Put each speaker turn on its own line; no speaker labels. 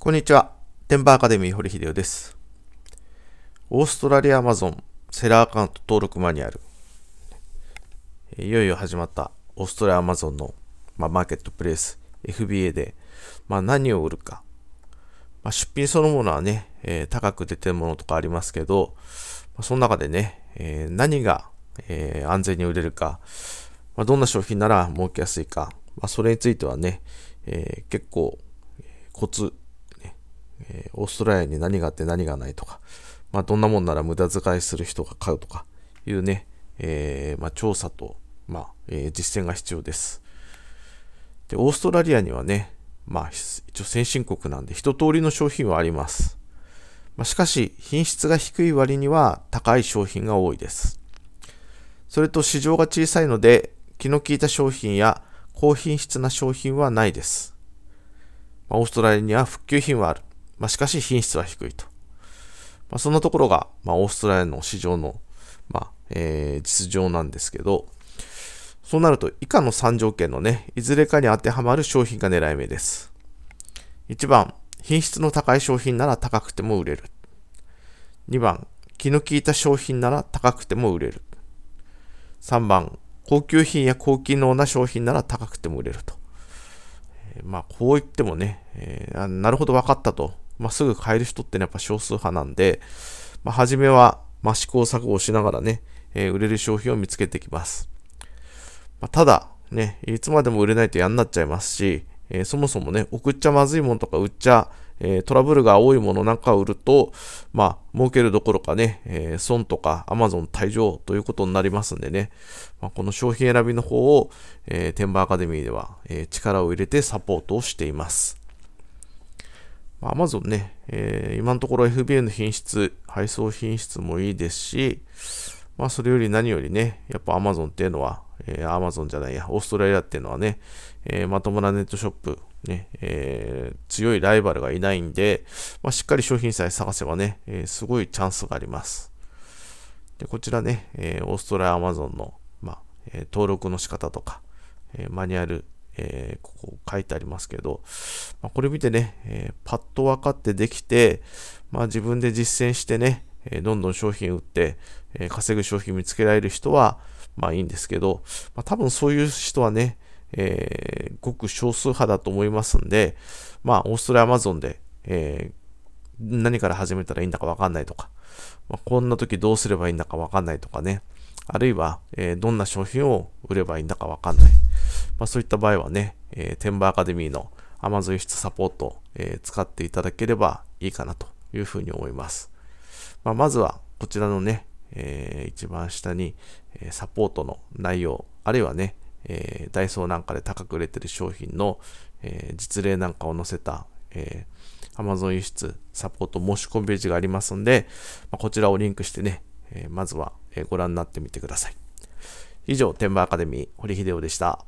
こんにちは。テンバーアカデミー堀秀夫です。オーストラリアアマゾンセラーアカウント登録マニュアル。いよいよ始まったオーストラリアアマゾンの、まあ、マーケットプレイス FBA で、まあ、何を売るか。まあ、出品そのものはね、えー、高く出てるものとかありますけど、まあ、その中でね、えー、何が、えー、安全に売れるか、まあ、どんな商品なら儲けやすいか、まあ、それについてはね、えー、結構コツえー、オーストラリアに何があって何がないとか、まあ、どんなもんなら無駄遣いする人が買うとかいうね、えー、まあ、調査と、まあ、えー、実践が必要です。で、オーストラリアにはね、まあ、一応先進国なんで一通りの商品はあります。まあ、しかし、品質が低い割には高い商品が多いです。それと市場が小さいので、気の利いた商品や高品質な商品はないです。まあ、オーストラリアには復旧品はある。まあ、しかし品質は低いと。まあ、そんなところが、まあ、オーストラリアの市場の、まあ、えー、実情なんですけど、そうなると以下の3条件のね、いずれかに当てはまる商品が狙い目です。1番、品質の高い商品なら高くても売れる。2番、気の利いた商品なら高くても売れる。3番、高級品や高機能な商品なら高くても売れると。えまあ、こう言ってもね、えー、なるほど分かったとまあ、すぐ変える人ってね、やっぱ少数派なんで、まあ、初めは、まあ、試行錯誤しながらね、えー、売れる商品を見つけてきます。まあ、ただ、ね、いつまでも売れないと嫌になっちゃいますし、えー、そもそもね、送っちゃまずいものとか売っちゃ、えー、トラブルが多いものなんかを売ると、まあ、儲けるどころかね、えー、損とか Amazon 退場ということになりますんでね、まあ、この商品選びの方を、えー、テンバーアカデミーでは、え力を入れてサポートをしています。まマ Amazon ね、えー、今のところ FBA の品質、配送品質もいいですし、まあ、それより何よりね、やっぱアマゾンっていうのは、えー、Amazon じゃないや、オーストラリアっていうのはね、えー、まともなネットショップ、ね、えー、強いライバルがいないんで、まあ、しっかり商品さえ探せばね、えー、すごいチャンスがあります。で、こちらね、えー、オーストラリア Amazon の、まあ、えー、登録の仕方とか、えー、マニュアルえー、ここ書いてありますけど、まあ、これ見てね、えー、パッと分かってできて、まあ、自分で実践してね、えー、どんどん商品売って、え稼ぐ商品見つけられる人は、まあいいんですけど、まあ、多分そういう人はね、えごく少数派だと思いますんで、まあ、オーストラリアマゾンで、え何から始めたらいいんだかわかんないとか、まあ、こんな時どうすればいいんだかわかんないとかね、あるいは、えどんな商品を売ればいいんだかわかんない。まあ、そういった場合はね、えー、テンバーアカデミーの Amazon 輸出サポートを、えー、使っていただければいいかなというふうに思います。まあ、まずはこちらのね、えー、一番下に、えサポートの内容、あるいはね、えダイソーなんかで高く売れてる商品の、え実例なんかを載せた、え Amazon 輸出サポート申し込みページがありますんで、まあ、こちらをリンクしてね、えまずはご覧になってみてください。以上、天馬アカデミー、堀秀夫でした。